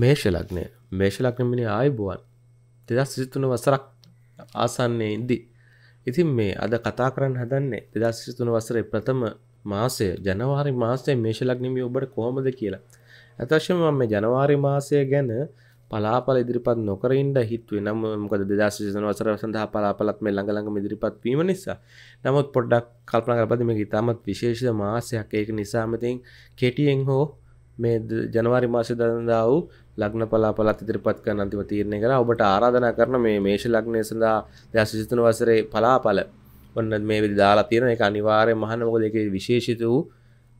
මේෂ ලක්නය මේෂ ලක්නමිනි ආයුබුවන් දෙදස් සිතුන වසරක් ආසන්නේ ඉදි ඉතින් මේ අද කතා කරන්න හදන්නේ දෙදස් සිතුන වසරේ ප්‍රථම මාසය ජනවාරි මාසය මේෂ ලක්නමි ඔබට කොහොමද කියලා ඇතශම මේ ජනවාරි මාසය ගැන පලාපල ඉදිරිපත් නොකරන්ට හිත්වේ නම මොකද දෙදස් සින වසර සඳහා පලාපලත් මේ ළඟළඟ ඉදිරිපත් වීම නිසා නමුත් පොඩ්ඩක් කල්පන කරපදම ඉතාමත් විශේෂ මාසයක් ඒක නිසාමතින් කෙටියෙන් හෝ මේ ජනවාරි මාසය දදා වූ ලග්න පලාපලත් ඉදිරිපත් කරන අන්තිම තීරණය කර ඔබට ආරාධනා කරන මේ මේෂ ලග්නය සඳහා දසිසිතන වසරේ පලාපල ඔන්න මේ විදි දාලා තියෙන එක අනිවාර්ය මහන මොකද එක විශේෂිත වූ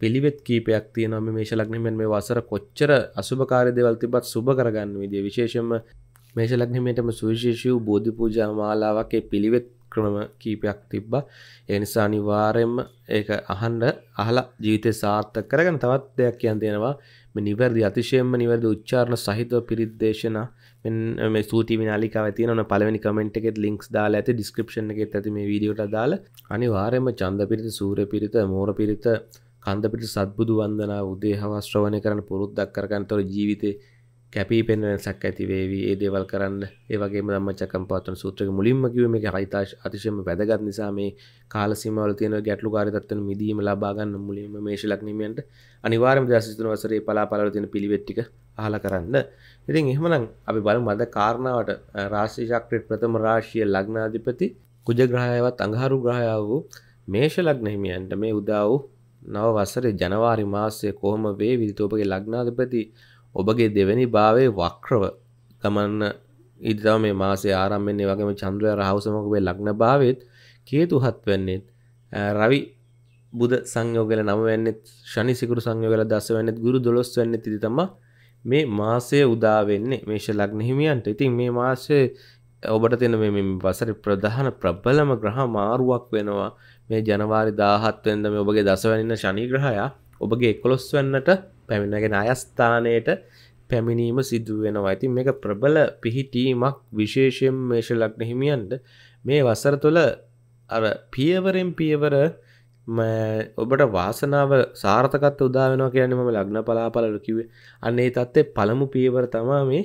පිළිවෙත් කීපයක් තියෙනම මේෂ ලග්නමෙන් මේ වසර කොච්චර අසුභකාරය දෙවල් තිබත් සුබ කරගන්න විදිය විශේෂම මේෂ ලග්නමයටම සුවිශේෂී වූ බෝධි පූජා මාලාවක් ඒ පිළිවෙත් ක්‍රම කීපයක් තිබ්බ එනිසා නිවාරෙන්ම ඒක අහන්ඩ අහලා ජීවිතය සාර්ථක කරගන තවත් දෙයක් කියන් තියෙනවා නිවැරදි අතිශයෙන්ම නිවැරදි උච්චාරණ සහිතව පිරිද්දේශන මෙ සූති විනාලිකා තියන පලවනි කමෙන්ට් එකෙත් ලින්ක්ස් දාලා ඇති ඩිස්ක්‍රපෂන් එකෙත් ඇති මේ වීඩියට දාල අනිවාරයම චන්ද පිරිත සූරය පිරිත මෝර පිරිත කන්දපිට සත්බුදු වන්දනා උදේ හවස්ශ්‍රවණය කරන පුරුද්දක් කරගන්නතොර ජීවිතේ කැපී පෙන්වෙනසක් ඇතිවේවි ඒ දේවල් කරන්න ඒවගේ මච්චකම් පවත්වන සූත්‍රක මුලින්ම කිවීම එක අයිතාශ අතිශයම වැදගත් නිසා මේ කාලසිමවල තියෙන ගැටලු කාරිතත්වන මිදීම ලබාගන්න මුලින්ම මේශ ලක්නීමයන්ට අනිවාර්ම දශතන වසරේ පලාපලව තියෙන පිළිවෙට්ටික හල කරන්න ඉතින් එහමනම් අපි බල මද කාරණාවට රාශිශක්‍රයට ප්‍රථම රාශිය ලග්නාධිපති කුජග්‍රහයවත් අඟහරු ග්‍රහයාව වූ මේෂ ලග්නහිමියන්ට මේ උදා වූ නව වසරේ ජනවාරි මාසය කොහොම වේ විදිතෝපගේ ලග්නාධිපති ඔබගේ දෙවැනි භාවේ වක්‍රව ගමන්න ඉදිතම මේ මාසේ ආරම්භෙන්නේ වගේම චන්ද්‍රය රහවසමකබේ ලග්න භාවත් කේතු හත් වෙන්නේත් රවි බුද සංයෝගල නම වෙන්නෙත් ශනි සිකුරු සංයෝගල දස වෙන්නෙත් ගුරු දොළොස් වෙන්නෙත් ඉති තම මේ මාසය උදා වෙන්නේ මේෂ ලග්න හිමියන්ට. ඉතින් මේ මාසයේ ඔබට තියෙන මේ වසර ප්‍රධාන ප්‍රබලම ග්‍රහ මාරුවක් වෙනවා. මේ ජනවාරි 17 වෙනිදා මේ ඔබගේ දසවැනින ශනි ග්‍රහයා ඔබගේ 11 වෙනිදාට පැමිණගෙන අයස්ථානයට පැමිණීම සිදුවෙනවා ඇති මේක ප්‍රබල පිහිටීමක් විශේෂයෙන් මේෂ ලක්න හිමියන්ට මේ වසර තුළ අර පියවරෙන් පියවර ඔබට වාසනාව සාර්ථකත් උදාවෙනවා කියන මම ලග්න පලාපලලු කිවේ අන්නේ තත්ත්ේ පළමු පියවර තමා මේ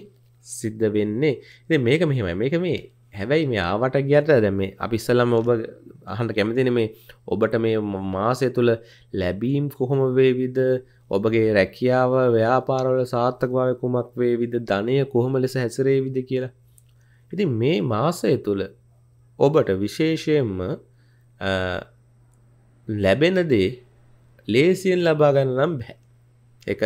සිද්ධ වෙන්නේ ඉ මේක මෙහෙම මේක මේ හැබැයි මේ ආවට ගියට දැ මේ අපිස්සලම් ඔබ අහන්ට කැමතින මේ ඔබට මේ මාසය තුළ ලැබීම් කොහොම වේවිද ඔබගේ රැකියාව ව්‍යාපාරවල සාර්ථකභාව කුමක් වේවිද ධනය කොහොම ලෙස හැසිරේවිද කියලා. ඉති මේ මාසය තුළ ඔබට විශේෂයෙන්ම ලැබෙනදේ ලේසියෙන් ලබාගන්න නම් බැහැ. එක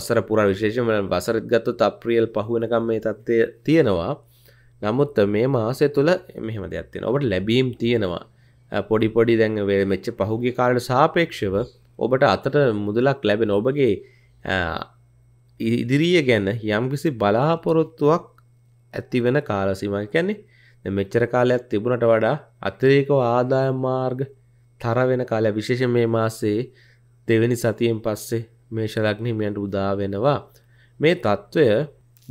අසර පුර විශේෂම වසරත් ගත්තු තප්‍රියල් පහුවනකම් මේ තත්ත්වය තියෙනවා නමුත් මේ මාසය තුළ මෙහම දෙයක් තියෙන ඔබට ලැබීම් තියෙනවා පොඩි පොඩි දැන් මෙච්ච පහුගේ කාලට සාපේක්ෂව ඔබට අතට මුදලක් ලැබෙන ඔබගේ ඉදිරිිය ගැන යම්කිසි බලාපොරොත්තුවක් ඇති වෙන කාලසිමයි කැන්නේ මෙච්චර කාලයක් තිබුණට වඩා අතරේක ආදාය මාර්ග තර වෙන කාලය විශේෂ මේ මාසේ දෙවැනි සතියෙන් පස්සේ මේශලක්නිමියන්ට උදා වෙනවා මේ තත්ත්වය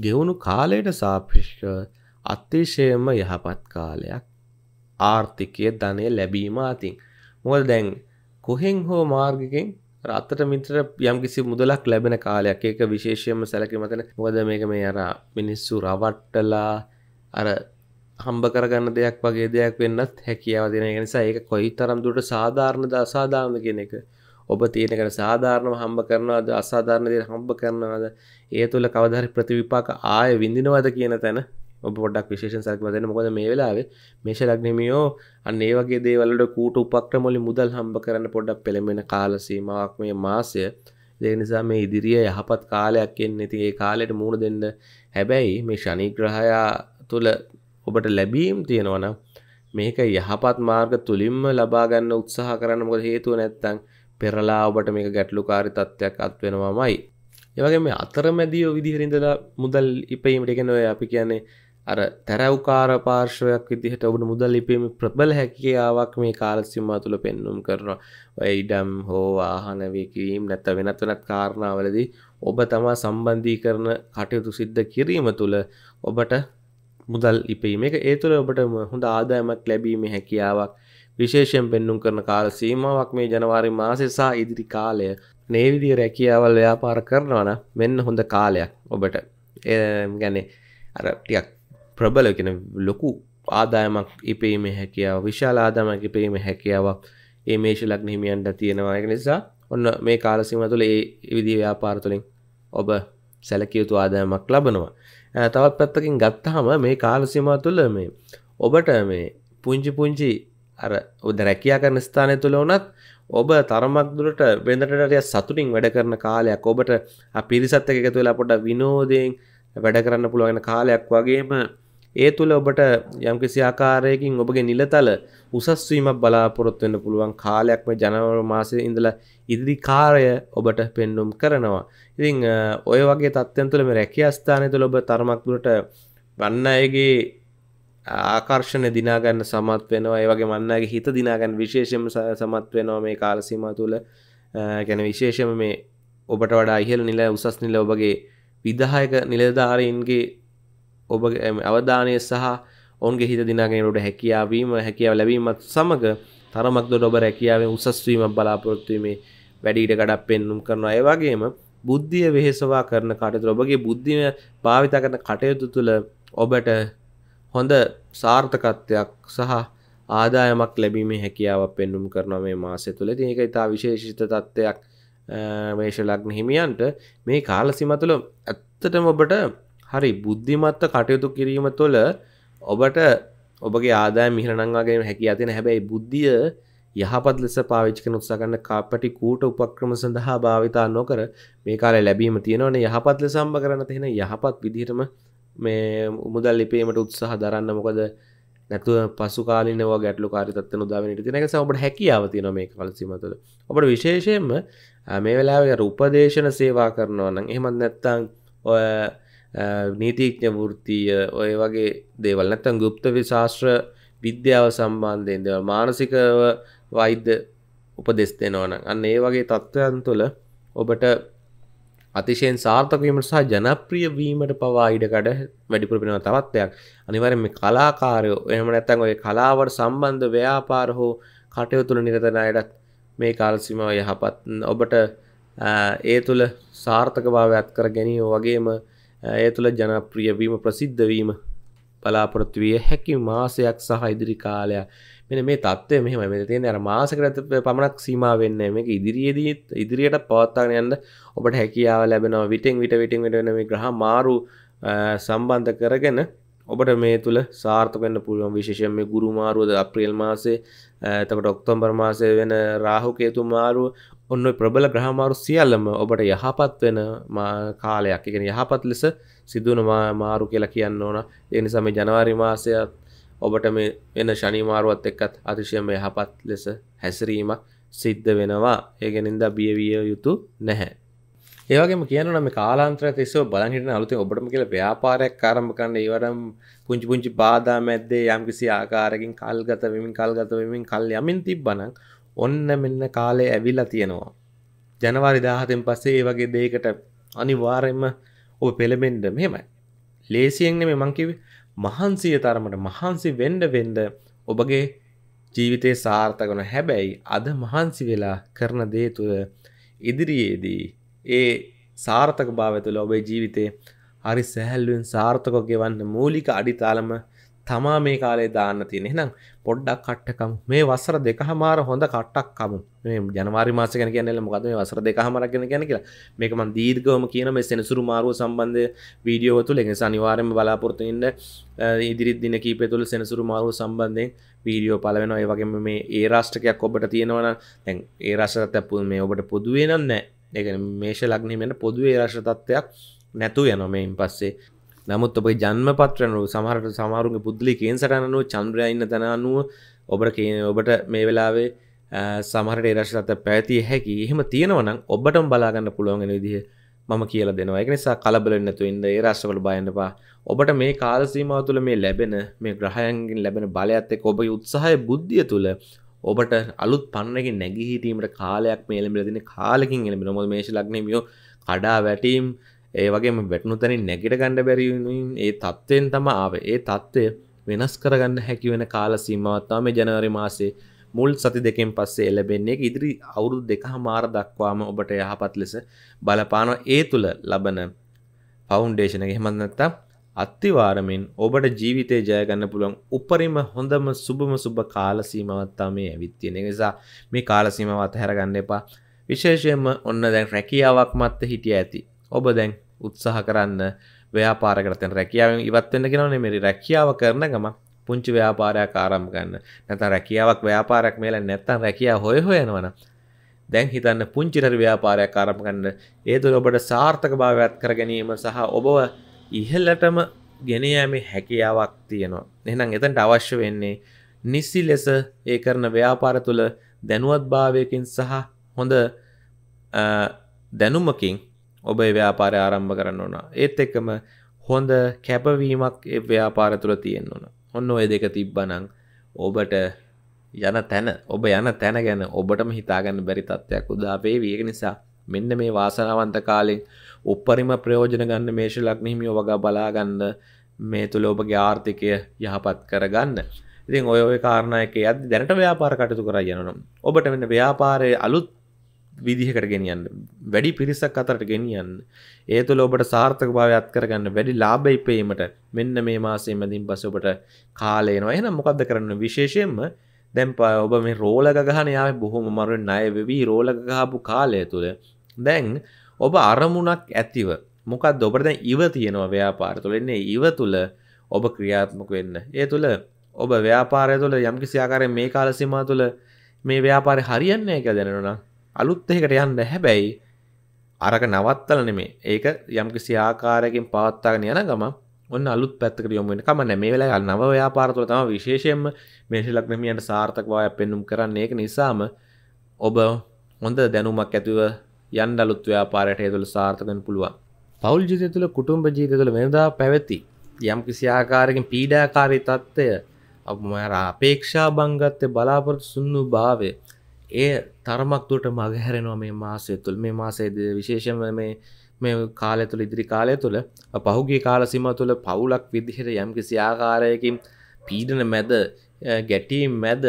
ගෙවුණු කාලයට සාපිෂ්ක අතිශයම යහපත් කාලයක් ආර්ථිකය ධනය ලැබීම අතින් මොකද දැන් කොහෙන් හෝ මාර්ගකෙන් අත්තට මිත්‍ර යම් කිසි මුදලක් ලැබෙන කාලයක් ඒක විශේෂයම සැලකි මතන හොද මේක මේ අර මිනිස්සු රවට්ටලා අර හම්බ කරගන්න දෙයක් වගේ දෙයක් වෙන්නත් හැකියාව දෙන නිසා ඒක කොයි තරම් දුට සාධාරණ ද අසාධාරණ කියන එක ඔබ තියෙනකට සාධාරණව හම්බ කරනවාද අසාධාරණ දෙයට හම්බ කරනවාද ඒ තුළ කවදහරි ප්‍රතිවිපාක ආය විඳිනවද කියන තැන ඔබොඩක් විශේෂසක් වදන මොකද මේ වෙලාවේ මේෂ ලක්නමියෝ අන්න ඒ වගේ දේවලට කූට උපක්‍රමොලි මුදල් හම්බ කරන්න පොඩක් පෙළමෙන කාලසීමාවක් මේ මාසය දෙ නිසා මේ ඉදිරිය යහපත් කාලයක් එන්න ඉති ඒ කාලයට මුණ දෙන්න හැබැයි මේ ශනිග්‍රහයා තුළ ඔබට ලැබීම් තියෙනවනම් මේක යහපත් මාර්ග තුළින්ම ලබාගන්න උත්සාහ කරන්න මොකද හේතුව නැත්තං පෙරලා ඔබට මේක ගැටලුකාරි තත්ත්වයක් අත්වෙනවාමයි. ඒවගේ මේ අතරමැදියෝ විදිහරිඳලා මුදල් ඉපීමට එකනොය අපි කියන්නේ අර තැරැව්කාර පාර්ශවයක් විදිහට ඔබට මුදල් ලිපීම ප්‍රබල හැකියාවක් මේ කාලසිම්ම තුළ පෙන්නුම් කරනවා ඔය ඉඩම් හෝ ආහනවකීම් නැත වෙනත් වෙනත් කාරණාවලදී ඔබ තමා සම්බන්ධී කරන කටයුතු සිද්ධ කිරීම තුළ ඔබට මුදල් ඉපීම එක ඒ තුළ ඔබට හොඳ ආදායමක් ලැබීම හැකියාවක් විශේෂයෙන් පෙන්නුම් කරන කාල සීමාවක් මේ ජනවාරි මාසෙසා ඉදිරි කාලය නේවිදි රැකියාවල් ව්‍යාපාර කරනවන මෙන්න හොඳ කාලයක් ඔබට ගැනේ අර ටියක් ප්‍රබල කෙන ලොකු ආදායමක් ඉපේම හැකියාව විශාල ආදාමක් ඉපේම හැකියාවක් ඒ මේෂ ලක්න හිමියන්ට තියෙනවා එක නිසා ඔන්න මේ කාලසිම තුළ ඒ විදි ව්‍යාපාර තුළින් ඔබ සැලකියයුතු ආදායමක් ලබනවා තවත් පැත්තකින් ගත්තහම මේ කාලසිම තුළ මේ ඔබට මේ පුංචි පුංචි අර උද රැකයා කරන ස්ථානය තුළ වනත් ඔබ තරමක් දුරට වෙදටටය සතුටින් වැඩ කරන කාලයක් ඔබට පිරිසත් එක තුලා පොට විනෝදයෙන් වැඩ කරන්න පුළුවගෙන කාලයක් වගේම ඒ තුළ ඔබට යම්කිසි ආකාරයකින් ඔබගේ නිලතල උසස්වීමක් බලාපොරොත් වෙන්න පුළුවන් කාලයක්ම ජනවර මාසය ඉඳලා ඉදිරි කාරය ඔබට පෙන්නුම් කරනවා. ඉතිං ඔය වගේ තත්ත්යන් තුළ මේ රැකිය අස්ථානය තුළ ඔබ තරමක්දුරට වන්න අයගේ ආකර්ෂණ දිනාගන්න සමත් වෙනවා ඒ වගේ මන්නගේ හිත දිනාගන්න විශේෂම සමත් වෙනවා මේ කාලසීම තුළ ගැන විශේෂම මේ ඔබට වඩා ඉහල නිල උසස් නිල ඔබගේ විදහායක නිලධාරීන්ගේ ඔබ අවධානය සහ ඔන්ගේ හිත දිනාගෙනට හැකියාවීම හැකියාව ලැබීමත් සමඟ තරමක් දොඩ ඔබ රැකියාවෙන් උසස්වීමක් බලාපොරොත්තුවීමේ වැඩීට ගඩක් පෙන්නුම් කරනවා ඒවාගේම බුද්ධිය වෙහෙසවා කරන කටතු ඔබගේ බුද්ධිම භාවිතා කරන කටයුතු තුළ ඔබට හොඳ සාර්ථකත්වයක් සහ ආදායමක් ලැබීමේ හැකියාව පෙන්නුම් කරනවා මේ මාසය තුළ ති එක ඉතා විශේෂිත තත්ත්වයක් මේශ ලග්න හිමියන්ට මේ කාලසිම තුළ ඇත්තටම ඔබට හරි බුද්ධිමත්ව කටයුතු කිරීම තුළ ඔබට ඔබගේ ආදාය මිහරණංවාගේ හැකි අතින හැබැයි බුද්ධිය යහපත් ලෙස පාවිච්ක උත්සාගන්න කාපටි කූට උපක්‍රම සඳහා භාවිතා නොකර මේ කාලේ ලැබීම තියෙනවන යහපත් ලෙ සම්බ කරන තියෙන යහපත් විදිහටම මේ උමුදල් ලිපේීමට උත්සාහ දරන්න මොකද නැතුව පසු කාලනව ගැටලු කාරිතත් නොදාවනට තිනක ඔබට හැකියාවති නො මේ කලසිමතුළ ඔබට විශේෂයෙන්ම මේ වෙලා රූපදේශන සේවා කරනවා නම් එහෙමත් නැත්තං ඔය නීතිීඥ වෘතිය ඔය වගේ දේවල් නැත්තන් ගුප්තවි ශාස්ත්‍ර විද්‍යාව සම්බන්ධයෙන් දෙව මානසිකව වෛද්‍ය උපදෙස් දෙනවන අන්න ඒ වගේ තත්ත්වයන් තුළ ඔබට අතිශයෙන් සාර්ථකවීමට සහ ජනප්‍රියවීමට පවා ඉඩකඩ වැඩිපුරපෙනවා තවත්වයක් අනිවරම මේ කලාකාරයෝ එහම නැත්තන් ඔය කලාවට සම්බන්ධ ව්‍යාපාර හෝ කටයුතුළ නිරතනයටත් මේ කාල්සිමාව යහපත් ඔබට ඒ තුළ සාර්ථක භාවයක් කර ගැනීම වගේම ඒ තුළ ජනප්‍රියවීම ප්‍රසිද්ධවීම බලාපොරොත්තුවිය හැකි මාසයක් සහ ඉදිරි කාලයක් මෙන මේ තත්ත්වය මෙහම මෙ තියෙන අර මාසකරත පමණක් සීම වෙන්න මේක ඉදිරියේදීත් ඉදිරියට පවත්තාගෙන යන්න ඔබට හැකියාව ලැබෙනවා විටෙන් විට විටින් විට වෙන මේ ග්‍රහ මාරු සම්බන්ධ කරගෙන ඔබට මේ තුළ සාර්ථකන්න පුළුවන් විශේෂයෙන් මේ ගුරු මාරුවද අප්‍රියල් මාසේ එතකට ඔක්තොම්බර් මාසය වෙන රාහුකේතු මාරුව ඔන්න ප්‍රබල ග්‍රහමාරු සියල්ලම ඔබට යහපත් වෙන කාලයක් එකෙන යහපත් ලෙස සිදුවන මාරු කියලා කියන්න ඕන එනිසම ජනවාරි මාසයත් ඔබට මේ වෙන ශනිමාරුවත් එක්කත් අතිශයම යහපත් ලෙස හැසිරීමක් සිද්ධ වෙනවා ඒගෙනින්ද බියවිය යුතු නැහැ. ඒවගේම කියනන මේ කාලාන්ත්‍ර තිස්සව බලහිටන අලුති ඔබටම කියල ව්‍යාපාරයක් කාරම කරන්න ඒවරම් පුංචි පුංචි බාධා මැද්දේ යම් කිසි ආකාරකින් කල්ගත වෙමින් කල්ගත වෙමින් කල් යමින් තිබ්බනක් ඔන්න මෙන්න කාලේ ඇවිල්ලා තියෙනවා. ජනවාරි 17න් පස්සේ මේ වගේ දෙයකට අනිවාර්යයෙන්ම ඔබ පෙළඹෙන්න මෙහෙමයි. ලේසියෙන් නෙමෙයි මං කිව්වේ මහන්සිය තරමට මහන්සි වෙන්න වෙන්න ඔබගේ ජීවිතේ සාර්ථක වෙන හැබැයි අද මහන්සි වෙලා කරන දේ තුළ ඉදිරියේදී ඒ සාර්ථකභාවය තුළ ඔබේ ජීවිතේ හරි සැහැල්ලුවෙන් සාර්ථකව ගෙවන්න මූලික අඩිතාලම තමා මේ කාලේ දාන්න තියෙන නම් පොඩ්ඩක් කට්ටකම මේ වසර දෙක හමාර හොඳ කට්ටක්කම ජනවාරි මාස ගැන කියනෙල මොකද මේ වසර දෙක හමරගෙන ගැන කියලා මේකම දීර්ගවම කියන මේ සෙනසුරු මාරුව සම්බන්ධ වීඩියෝ තුළ එෙස අනිවාරම බලාපොරතුන්ට ඉදිරිත් දින කීප තුළ සෙනසුරු මාරුව සම්බන්ධයෙන් වීඩියෝ පලවෙන ඒ වගේම මේ ඒ රාෂ්ටකයක් ඔබට තියෙනවන තැන් ඒ රශතැපපුල් මේ ඔබට පොදුවේ නන්න ඒ මේෂ ලක්නීමෙන පොදුවේ රශතත්වයක් නැතු යනොමයින් පස්සේ නමුත් ඔබයි ජන්ම පත්‍රනු සමහරට සමාරුන්ගේ පුද්ලිකෙන් සටනනුව චන්ද්‍රයඉන්න තැන අනුව ඔබට කියන ඔබට මේ වෙලාවේ සමහට ඒරශ්ලත පැති හැකි එහෙම තියෙනවන ඔබට බලාගන්න පුළුවන්ගෙන විදිහ මම කියල දෙනවා එක නිසා කලබලන්නතු ඉන්න ඒ රශ්වල බයන්නවා ඔබට මේ කාලසීමාව තුළ මේ ලැබෙන මේ ග්‍රහයන්ගෙන් ලැබෙන බලයත් එක් ඔබ උත්සාහය බුද්ධිය තුළ ඔබට අලුත් පන්නකින් නැගිහිටීමට කාලයක් මේලමිලදින කාලකින් එළමි නොම මේශ ලක්නමියෝ කඩා වැටීම් ඒ වගේම වැටනු තැනින් නැගිට ගණඩ බැරිවීම ඒ තත්ත්වයෙන් තම ආව ඒ තත්ත්වය වෙනස් කරගන්න හැකිවෙන කාල සීමවත්තාම ජනවරි මාසේ මුල් සති දෙකෙන් පස්සේ එලබෙන්නේ ඉදිරි අවුරුදු දෙක හමාර දක්වාම ඔබට යහපත් ලෙස බලපාන ඒ තුළ ලබන පවුන්ඩේශන හෙමන්නත්ත අත්තිවාරමින් ඔබට ජීවිතය ජයගන්න පුළුවන් උපරිම හොඳම සුබම සුබ කාලසීමවත්තා මේ ඇවිත්තියෙන නිසා මේ කාලසීමවත් හැරගන්න එපා විශේෂයෙන්ම ඔන්න දැන් රැකියාවක් මත්ත හිටිය ඇති ඔබ දැන් උත්සාහ කරන්න ව්‍යාපාරකරතෙන් රැකියාවෙන් ඉවත්වෙන්න කෙනවනේ මෙරි රැකියාව කරන ගම පුංචි ව්‍යාපාරයක් ආරම්භ ගන්න නැත්නම් රැකියාවක් ව්‍යාපාරයක් මේලා නැත්නම් රැකියාව හොය හොයනවනම් දැන් හිතන්න පුංචි හරි ව්‍යාපාරයක් ආරම්භ ගන්න ඒ තුළ ඔබට සාර්ථකභාවයක් කර ගැනීම සහ ඔබව ඉහළටම ගෙන යෑමේ හැකියාවක් තියෙනවා එහෙනම් එතනට අවශ්‍ය වෙන්නේ නිසි ලෙස ඒ කරන ව්‍යාපාර තුළ දැනුවත් භාවයකින් සහ හොඳ දැනුමකින් ඔබ ව්‍යාපාරය ආරම්භ කරන්න ඕන ඒත් එක්කම හොඳ කැපවීමක් ව්‍යාපාර තුළ තියෙන් ඕන ඔන්න ඔය දෙක තිබ්බනං ඔබට යන තැන ඔබ යන තැන ගැන ඔබටම හිතාගන්න බැරි තත්ත්වයක් උදාපේ වියක නිසා මෙන්න මේ වාසනාවන්ත කාලෙන් උපරිම ප්‍රයෝජන ගන්න මේශ ලක්නිහිමියෝ වගා බලාගන්න මේ තුළ ඔබගේ ආර්ථිකය යහපත් කරගන්න ඉතින් ඔය ඔය කාරණයක ඇත් දැනට ව්‍යාපාර කටතු කර යනනම් ඔබට මෙන්න ව්‍යාපාරය අලුත් විදිහකට ගෙනියන්න වැඩි පිරිසක් අතරට ගෙනියන්න ඒ තුළ ඔබට සාර්ථක භාවයක් කරගන්න වැඩි ලාභයි පේීමට මෙන්න මේ මාසේ මැදින් පස ඔබට කාලයනවා එහෙනම් මොකක්ද කරන්න විශේෂයෙන්ම දැන් ඔබ මේ රෝලක ගහන යාව බොහොම මරුවෙන් ණය වෙවි රෝලක ගහපු කාලය තුළ දැන් ඔබ අරමුණක් ඇතිව මොකක්ද ඔබට දැන් ඉව තියෙනවා ව්‍යාපාර තුළ එන්නේ ඉව තුළ ඔබ ක්‍රියාත්මක වෙන්න ඒ තුළ ඔබ ව්‍යාපාරය තුළ යම්කිසි ආකාරයෙන් මේ කාල සීමාව තුළ මේ ව්‍යාපාරය හරියන්නේ නැහැ කියලා දැනෙනවා නම් අලුත් එකට යන්න හැබැයි අරක නවත්තල නෙමේ ඒක යම් කිසි ආකාරයකින් පවත්තාගෙන යන ගම ඔන්න අලුත් පැත්තකට යොමුෙන කමන මේ වෙලා අල් නව ව්‍යාපාරතුල තම විශේෂයෙන්ම මේශිලක්නමියන්ට සාර්ථකවාය පෙන්නුම් කරන්න ඒක නිසාම ඔබ හොඳ දැනුමක් ඇතුව යන් අලුත් ව්‍යාපාරයට හේතුළ සාර්ථකෙන් පුළුවන් පවුල් ජීතය තුළ කුටුම්ඹ ජීතය තුළ වෙනදා පැවැති යම් කිසි ආකාරකින් පීඩාකාරී තත්ත්වය අපමර අපේක්ෂා බංගත්ය බලාපොරොත් සුන්නු භාවය ඒ තරමක්තුට මග හැරෙනවා මේ මාසය තුළ මේ මාසේද විශේෂම මේ මේ කාලය තුළ ඉදිරි කාලය තුළ පහුගේ කාලසිම තුළ පවුලක් විදිහට යම්කිසි ආකාරයකින් පීඩන මැද ගැටීම් මැද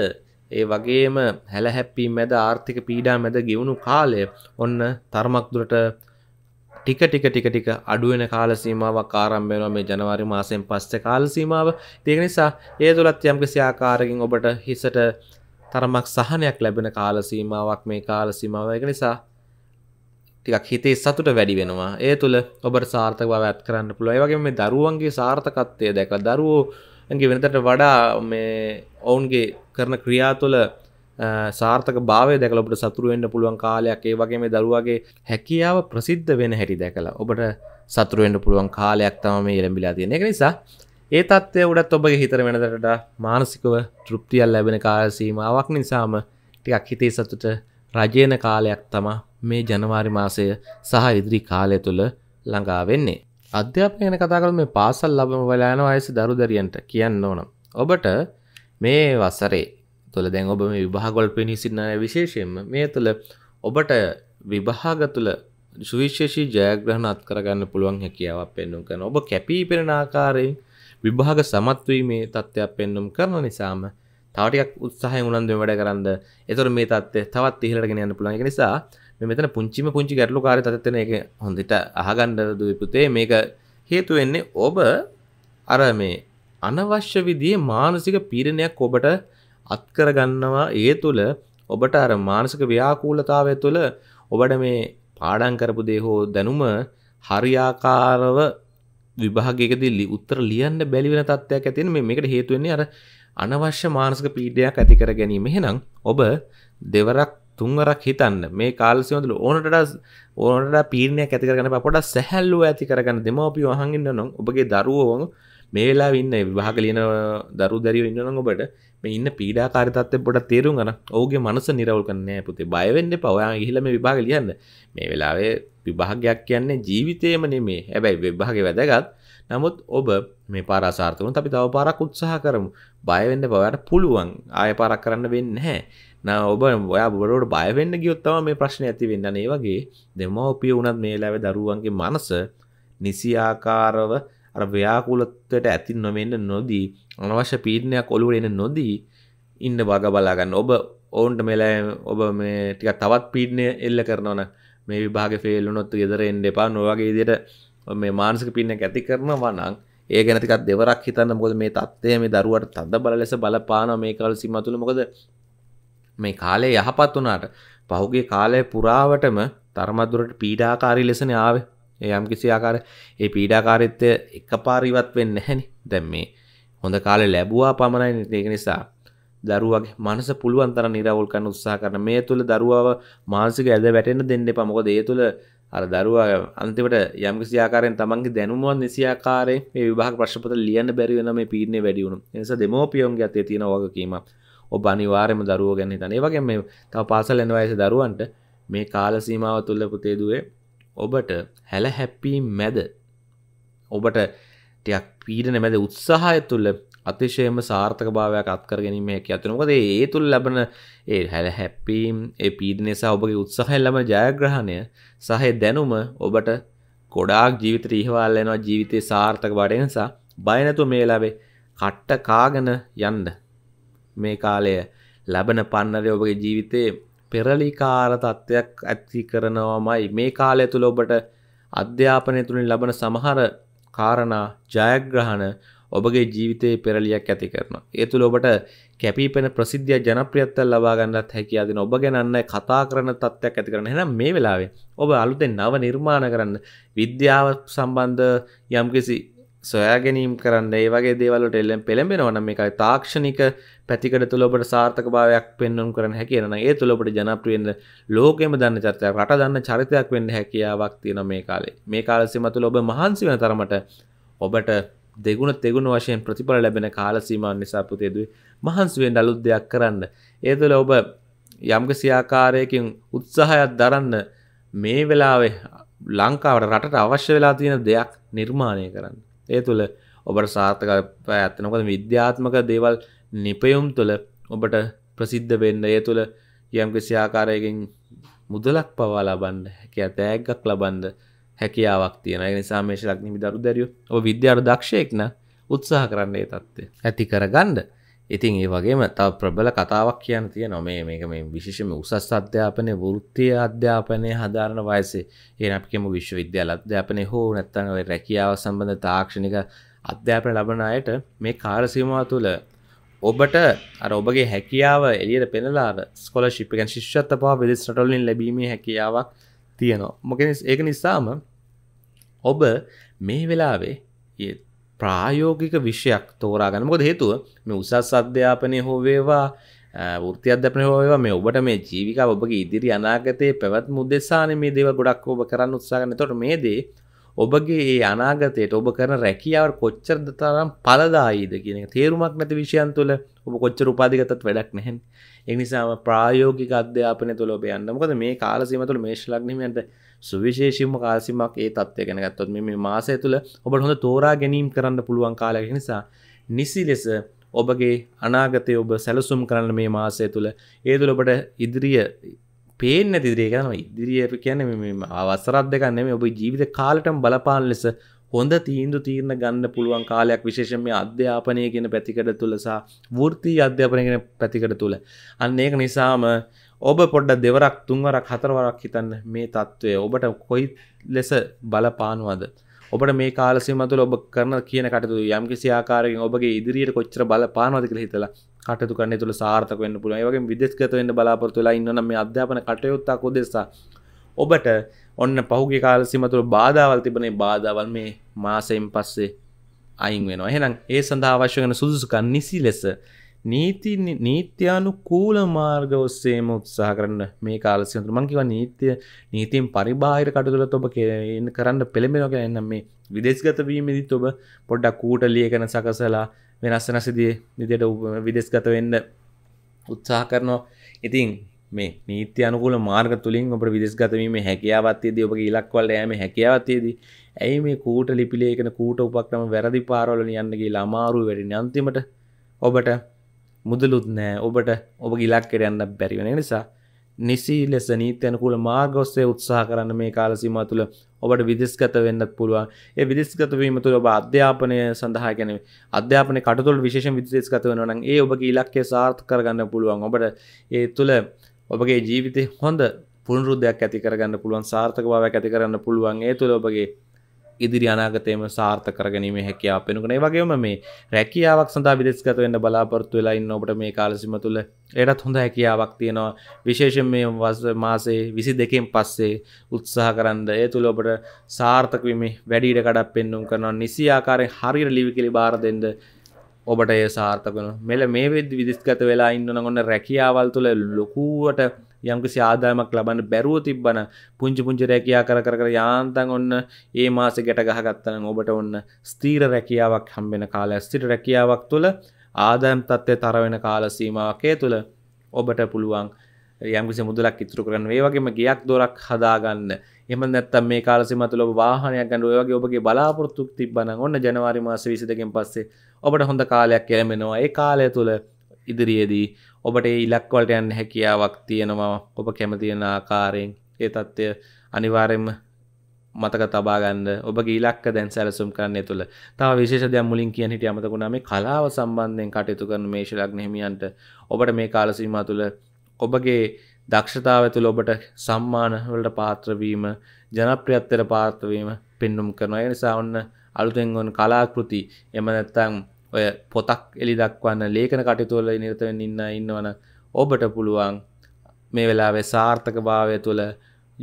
ඒ වගේම හැලහැප්පී මැද ආර්ථික පීඩා මැද ගෙවුණු කාලය ඔන්න තර්මක්දුරට ටික ටික ටික ටික අඩුවෙන කාලසීමාවක් ආරම්භයනවා මේ ජනවාරි මාසයෙන් පස්ස කාලසීමාව තිය නිසා ඒ තුළත් යම්කිසි ආකාරකින් ඔබට හිසට තරමක් සහනයක් ලැබෙන කාලසීමාවක් මේ කාලසීමාව එක නිසා ටිකක් හිතේ සතුට වැඩි වෙනවා ඒ තුළ ඔබට සාර්ථක බව ඇත් කරන්න පුළුවන් ඒ වගේම මේ දරුවන්ගේ සාර්ථකත්වය දැකලා දරුවෝගේ වෙනතට වඩා මේ ඔවුන්ගේ කරන ක්‍රියා තුළ සාර්ථක භාවය දැකල ඔබට සතුරුවෙන්න්න පුළුවන් කාලයක් ඒ වගේ මේ දරුවගේ හැකියාව ප්‍රසිද්ධ වෙන හැටි දැකලා ඔබට සතුරුවෙන්න්න පුළුවන් කාලයක් තම මේ එළඹිලා තියෙන එක නිසා ඒ තත්ත්වය උඩත් ඔබගේ හිතර වෙනදට මානසිකව තෘප්තියල් ලැබෙන කාලසීමාවක් නිසාම ටිකක් හිතේ සතුට රජයන කාලයක් තමා මේ ජනවාරි මාසය සහ ඉදිරි කාලය තුළ ළඟා වෙන්නේ. අධ්‍යාපන ගැන කතා කළ මේ පාසල් ලබම වලාන වයස දරු දරියන්ට කියන්න ඕනම්. ඔබට මේ වසරේ තුළ දැන් ඔබ මේ විභාගොල් පිණි සින්නන විශේෂයෙන්ම මේ තුළ ඔබට විභාග තුළ සුවිශේෂී ජයග්‍රහණ අත්කරගන්න පුළුවන් හැකියාවක් පෙන්නුම් කරන ඔබ කැපී පෙනෙන ආකාරයෙන් විභාග සමත්වීමේ තත්ත්වයක් පෙන්නුම් කරන නිසාම තවටික් උත්සාහය උනන්දුව වැඩ කරන්න එතොර මේ තත්ේ තවත් ඉහලටගෙන යන්න පුළන් නිසා මෙතන පුංචිම පුංචි ගැටලු කාර තත්වන එක හොඳට අහගණ්ඩ දපුතේ මේක හේතුවෙන්නේ ඔබ අර මේ අනවශ්‍ය විදිේ මානසික පීරණයක් ඔබට අත්කරගන්නවා ඒ තුළ ඔබට අර මානසික ව්‍යාකූලතාවය තුළ ඔබට මේ පාඩන් කරපු දේ හෝ දැනුම හරියාකාරව විභාගකදිල්ලි උත්තර ලියන්න බැලිවෙන තත්ත්වයක් ඇතින් මේකට හේතුවෙන්නේ අර අනවශ්‍ය මානසික පීඩයක් ඇති කර ගැනීම එහෙනම් ඔබ දෙවරක් තුන්වරක් හිතන්න මේ කාල්සිවඳල ඕනට ඕනට පීර්ණයක් ඇතිකරගන පොට සැහැල්ලුව ඇති කරගන්න දෙමවපිය හඟන්න නොම් ඔබගේ දරුවෝන් මේලා ඉන්න විවාහක ලියන දරු දැරිය ඉන්නන ඔබට මේ ඉන්න පීඩාකාරිතත්ය පොට තේරුම් ගන ඕගේ මනස නිරවල් කන්නෑ පුතේ බයවෙන්න පවයා හිලම විභාග ලියන්න මේ වෙලාවේ විභාගයක් කියන්නේ ජීවිතයම නෙමේ හැබැයි විභාගේ වැදගත් නමුත් ඔබ මේ පාරාසාර්ථක වුණොත් අපි තව පාරක් උත්සාහ කරමු බය වෙන්න බවට පුළුවන් ආයෙ පාරක් කරන්න වෙන්නේ නැහැ නා ඔබ ඔයා බොරුවට බය වෙන්න ගියොත් තමයි මේ ප්‍රශ්නේ ඇති වෙන්නේ අනේ වගේ දෙමව්පිය වුණත් මේ ලාවේ දරුවන්ගේ මනස නිසියාකාරව අර ව්‍යාකූලත්වයට ඇති නොවෙන්න නොදී අනවශ්‍ය පීඩනයක් ඔලුවට එන්න නොදී ඉන්න වග බලා ගන්න ඔබ ඔවුන්ට මෙලා ඔබ මේ ටිකක් තවත් පීඩනය එල්ල කරනවනේ මේ විභාග ෆෙල්ලුනොත් ගෙදර එන්න එපා නොවගේ දිට මේ මානසික පින්න ඇති කරන වනං ඒ ගැනතිකක් දෙවරක් හිතන්න මොද මේ තත්වය මේ දරුවට තද බල ලෙස බලපාන මේ කල් සිමතුළ මොකද මේ කාලේ යහපත් වනාට පහුගේ කාලය පුරාවටම තර්මදුරට පීඩාකාරී ලෙසන ආවේ යම් කිසි ආකාර ඒ පීඩාකාරිත්වය එක පාරිවත් වෙන්න හැනි දැම් මේ හොඳ කාලෙ ලැබවා පමණයි ඒක නිසා දරුවගේ මනස පුළුවන් තර නිරවුල් කන්න උත්සා කරන මේ තුළ දරුවාව මානසික ඇද වැටෙන දෙන්න එපා මොකද ඒ තුළ අර දරුවා අන්තිමට යම්කිසි ආකාරයෙන් තමන්ගේ දැනුමුවන් නිසියාකාරයෙන් මේ විභාග ප්‍රශ්නපත ලියන්න බැරි වෙන මේ පීඩනේ වැඩි වුණු. ඒ නිසා දෙමෝපියන්ගේ අතේ තියෙන වගකීම ඔබ අනිවාර්යයෙන්ම දරුවෝ ගැන හිතන්න. ඒ වගේම මේ තව පාසල් යන වයසේ දරුවන්ට මේ කාල සීමාව තුළ පුතේ දුවේ ඔබට හැල හැප්පී මැද ඔබට ටිකක් පීඩන මැද උත්සාහය තුළ අතිශයම සාර්ථක භාවයක් අත්කර ගැනීම හැකි අතනකොද ඒ තුළ ලබන ඒ හැල හැප්පීම් ඒ පීඩ නිසා ඔබගේ උත්සාහය ලබන ජයග්‍රහණය සහය දැනුම ඔබට කොඩාක් ජීවිතට ඉහවාල්ලනවා ජීවිතය සාර්ථක බඩ නිසා බයනතු මේ ලැබේ කට්ට කාගන යන්ද මේ කාලය ලබන පන්නරය ඔබගේ ජීවිතයේ පෙරලිකාර තත්ත්වයක් ඇති කරනවාමයි මේ කාලය තුළ ඔබට අධ්‍යාපනය තුළින් ලබන සමහර කාරණා ජයග්‍රහණ ඔබගේ ජීවිතයේ පෙරලියක් ඇති කරන. ඒතුළ ඔබට කැපිපෙන ප්‍රසිද්ධිය ජනප්‍රියත්වල් ලබාගන්නත් හැකියාදෙන ඔබ ගැනන්න කතා කරන තත්ත්වයක් ඇති කරන හෙනම් මේ වෙලාවේ ඔබ අලුතෙන් නව නිර්මාණ කරන්න විද්‍යාව සම්බන්ධ යම්කිසි සොයාගැනීම් කරන්න ඒ වගේ දේවලට එල්ලෙන් පෙළඹෙනවන මේකයි තාක්ෂණික පැතිකට තුළොබට සාර්ථකභාවයක් පෙන්නුම් කරන හැකිරන ඒ තුළොබට ජනප්‍රියෙන්ද ලෝකෙම දන්න චරිතයක් රට දන්න චරිතයක් වෙන්න හැකියාවක් තියෙන මේ කාලේ මේ කාලසිම තුළ ඔබ මහන්සි වෙන තරමට ඔබට දෙගුණ තෙගුණ වශයෙන් ප්‍රතිඵල ලැබෙන කාලසීමන් නිසා පුතේදුයි මහන්සුවෙන් අලුත් දෙයක් කරන්න. ඒදල ඔබ යම්ගසි ආකාරයකින් උත්සාහයක් දරන්න මේ වෙලාවේ ලංකාවට රටට අවශ්‍ය වෙලා තියෙන දෙයක් නිර්මාණය කරන්න. ඒ තුළ ඔබට සාර්ථක ඇත්තනකොද විද්‍යාත්මක දේවල් නිපයුම් තුළ ඔබට ප්‍රසිද්ධ වෙන්න ඒ තුළ යම්කිසි ආකාරයකින් මුදලක් පවා ලබන්න හැකෑ තෑග්ගක් ලබන්ද හැකියාවක් තියෙන නිසා මේශ ලක්නිමි දරු දැරිය ඔ විද්‍යාර දක්ෂයෙක්න උත්සාහ කරන්නේ තත්ත්ය ඇති කර ගණ්ඩ ඉතින් ඒ වගේම තව ප්‍රබල කතාවක් කියන්න තිය නොමේ මේක මේ විශෂම උසස් අධ්‍යාපනය වෘත්තිය අධ්‍යාපනය හදාරන වයසේ ඒ අපිකම විශ්වවිද්‍යාල අධ්‍යාපනය හෝ නැත්තඟව රැකියාව සම්බඳ තාක්ෂණික අධ්‍යාපන ලබනයට මේ කාරසීමවා තුළ ඔබට අර ඔබගේ හැකියාව එලියට පෙනලා ස්කොල ශිප්පකන් ශිෂ්‍යත්ත පහ විදිස් රටොලින් ලැබීමේ හැකියාවක් තියෙනවා මොක ඒක නිසාම ඔබ මේ වෙලාවේ ප්‍රායෝගික විෂයක් තෝරාගන්නමකො හේතුව මේ උසස් අධ්‍යාපනය හෝවේවා ෘති අධ්‍යපන හෝවා මේ ඔබට මේ ජීවික ඔබගේ ඉදිරි අනාගතය පැවත් මුදෙසාන මේ දේව ගොඩක් ඔබ කරන්න උත්සාගන්න තොට මේ දේ ඔබගේ ඒ අනාගතයට ඔබ කරන රැකියාව කොච්චරද තරම් පලදායිද කියන තේරුමක් නැති විෂයන් තුළ ඔබ කොච්චර උපාදිගතත් වැඩක් නැහැන් එනිසාම ප්‍රායෝගික අධ්‍යාපනය තුළ ඔබ යන්න මොකද මේ කාලසීම තුළ මේශ්ලක්නීමට සුවිශේෂීම කාලසිමක් ඒ තත්වය ගැන ගත්තොත් මේ මාසය තුළ ඔබට හොඳ තෝරා ගැනීම් කරන්න පුළුවන් කාලයක් නිසා නිසි ලෙස ඔබගේ අනාගතය ඔබ සැලසුම් කරන්න මේ මාසය තුළ ඒ තුළ ඔබට ඉදිරිිය පේන දිදිරිය ගැන ඉදිරිය කියන අවසරත් දෙකන්නේ ඔබ ජීවිත කාලටම බලපාන ලෙස හොඳ තීන්දු තීරණ ගන්න පුළුවන් කාලයක් විශේෂම මේ අධ්‍යාපනය කියන පැතිකඩ තුල සහ වෘත්ති අධ්‍යාපනය කියන පැතිකඩ තුල අන්න ඒක නිසාම ඔබ පොඩ්ඩක් දෙවරක් තුන්වරක් හතරවරක් හිතන්න මේ தત્ත්වය ඔබට කොයි ලෙස බලපානවද ඔබට මේ කාල සීමාව තුළ ඔබ කරන කියන කටයුතු යම්කිසි ආකාරයකින් ඔබගේ ඉදිරියට කොච්චර බලපානවද කියලා හිතලා කටතු කන්න තුළ සාර්ථක වන්න පුළුව වගේ විදෙස්ගත වන්න බලාපොරතුලා ඉන්න මේ අධ්‍යාපන කටයුත්තා කොදෙසා ඔබට ඔන්න පහුගේ කාල සිමතුළ බාධාවල් තිබනේ බාධාවල් මේ මාසයෙන් පස්සේ අයින් වෙන එහෙනම් ඒ සඳහා අවශ්‍ය වන සුදුසුකන් නිසි ලෙස නීති නීත්‍යානු කූල මාර්ග ඔස්සේම උත්සාහ කරන්න මේ කාලසිතුර මංකිව නීත්‍ය නීතියෙන් පරිබාහිර කටතුලත් ඔබ කරන්න පෙළඹෙනක එන්න මේ විදෙස්ගත වීමදිත් ඔබ පොඩ්ඩක් කූට ලියකන සකසලා වෙනස් වෙන සිදිය විදියට විදෙස් ගත වෙන්න උත්සාහ කරනවා ඉතින් මේ නීති අනුකූල මාර්ග තුළින් ඔබට විදෙස් ගතවීම හැකියාවත්තේදී ඔබගේ ඉලක්වල යෑම හැකියාවත්තේදී ඇයි මේ කූට ලිපිලේකන කූට උපක්‍රම වැරදි පාරවල යන්නගේ ළමාරු වැඩින අන්තිමට ඔබට මුදලුත් නෑ ඔබට ඔබ ඉලක්කර යන්න බැරිවෙන නිසා නිසි ලෙස නීත්‍යනකූල මාර්ගොස්සේ උත්සාහ කරන්න මේ කාලසිම තුළ ඔබට විදිස්ගත වෙන්නත් පුළුවන් ඒ විදිස්ගතවීම තුළ ඔබ අධ්‍යාපනය සඳහා ගැන අධ්‍යාපන කටතුල් විශේෂ විදිස්ගත වෙනවන ඒ ඔබගේ ඉලක්කය සාර්ථ කරගන්න පුළුවන් ඔබට ඒ තුළ ඔබගේ ජීවිතය හොඳ පුරුද්ධයක් ඇති කරගන්න පුළුවන් සාර්ථක බවක් ඇති කරන්න පුළුවන් ඒ තුළ ඔබගේ ඉදිරි අනාගතයම සාර්ථ කරගනීම හැකියාව පෙනුකනේ වගේම මේ රැකියාවක් සඳහා විදෙස්ගත වෙන්න බලාපොරත්තු වෙලා ඉන්න ඔබට මේ කාලසිම තුළ එයටත් හොඳ හැකියාවක් තියෙනවා විශේෂෙන් මේ වස් මාසේ විසි දෙකෙන් පස්සේ උත්සාහ කරන්න ඒ තුළ ඔබට සාර්ථකවීම වැඩීට කඩක් පෙන්නුම් කරනවා නිසි ආකාරය හරිර ලිවි කෙළි බාර දෙෙන්ද ඔබට ඒ සාර්ථකන මෙල මේ වෙද විදිස්ගත වෙලා ඉන්නන ගොන්න රැකියාවල් තුළ ලොකුවට යම්කිසි ආදායමක් ලබන්න බැරුව තිබ්බන පුංචි පුංචි රැකයා කර කර යාන්තන් ඔන්න ඒ මාස ගැට ගහගත්තන ඔබට ඔන්න ස්තීර රැකියාවක් හම්බෙන කාල ඇස්තිට රැකියාවක් තුළ ආදායම් තත්ත්වය තරවෙන කාලසීමාවකය තුළ ඔබට පුළුවන් යම්කිසි මුදලක් ඉතුරු කරන්න ඒ වගේම ගියක් දොරක් හදාගන්න එම නැත්තම් මේ කාලසිමතුල වාහනයක් ගන්න ඔයගේ ඔබගේ බලාපොරොත්තුක් තිබ්බන ඔන්න ජනවාරි මාස විසි දෙකෙන් පස්සේ ඔබට හොඳ කාලයක් එළමෙනවා ඒ කාලය තුළ ඉදිරියේදී ඔබට ඉලක්වලට යන්න හැකියාවක් තියෙනවා ඔබ කැමතියෙන ආකාරයෙන් ඒ තත්ත්වය අනිවාරෙන්ම මතක තබාගන්න ඔබගේ ඉලක්ක දැන් සැලසුම් කරන්නේ තුළ තව විශේෂදයක් මුලින් කියන හිට අමතකුණා මේ කලාව සම්බන්ධයෙන් කටයුතු කරන මේශලක් නෙහිමියන්ට ඔබට මේ කාලසීමා තුළ ඔබගේ දක්ෂතාව තුළ ඔබට සම්මානවලට පාත්‍රවීම ජනප්‍රියත්තර පාත්‍රවීම පෙන්නුම් කරනවා නිසා ඔන්න අලුතෙන් ඔන් කලාකෘති එම නැත්තං ඔය පොතක් එලි දක්වන්න ලේකන කටතුවල නිර්තවෙන් ඉන්න ඉන්නවන ඔබට පුළුවන් මේ වෙලා සාර්ථක භාවය තුළ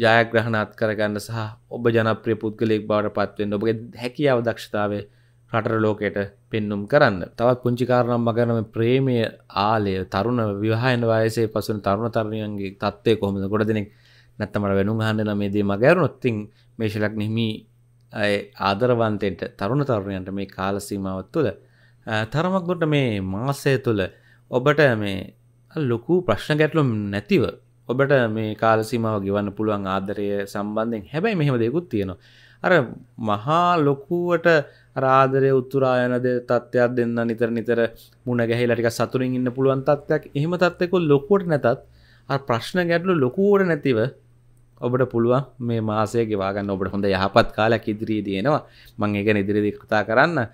ජයග්‍රහණත් කරගන්න සහ ඔබ ජනප්‍රිය පුද්ගලෙක් බවට පත්වෙන් ඔබගේ හැකියාව දක්ෂතාවේ රටර ලෝකයට පෙන්නුම් කරන්න තවත් පුංචිකාරණම් මගනම ප්‍රේමය ආලය තරුණ විවාහයන වයසේ පසුන තරුණ තරණයන්ගේ තත්වය කොහොමද ගොඩ දෙනෙක් නැත්තමට වෙනු හන්න නමේදේ මගැරුණොත්තිං මේශලක් නිහිමි ආදරවන්තයට තරුණ තරුණයන්ට මේ කාලසීමාවත් තුළ තරමක්ගොට මේ මාසය තුළ ඔබට මේ ලොකු ප්‍රශ්න ගැටලුම් නැතිව ඔබට මේ කාලසිමාව ගෙවන්න පුළුවන් ආදරය සම්බන්ධයෙන් හැබැයි මෙහෙම දෙකුත් තියෙනවා අර මහා ලොකුවට රාදරය උත්තුරායනද තත්ත්වයක් දෙන්න නිතර නිතර මුණ ගැහිලටික සතුරින් ඉන්න පුළුවන් තත්වයක් එහෙම තත්වකු ලොකුවට නැතත් ප්‍රශ්න ගැටලු ලොකුවට නැතිව ඔබට පුළුවන් මේ මාසය ගෙවාගන්න ඔබට හොඳ යහපත් කාලයක් ඉදිරී දයෙනවා මං එක ඉදිරිදි කතා කරන්න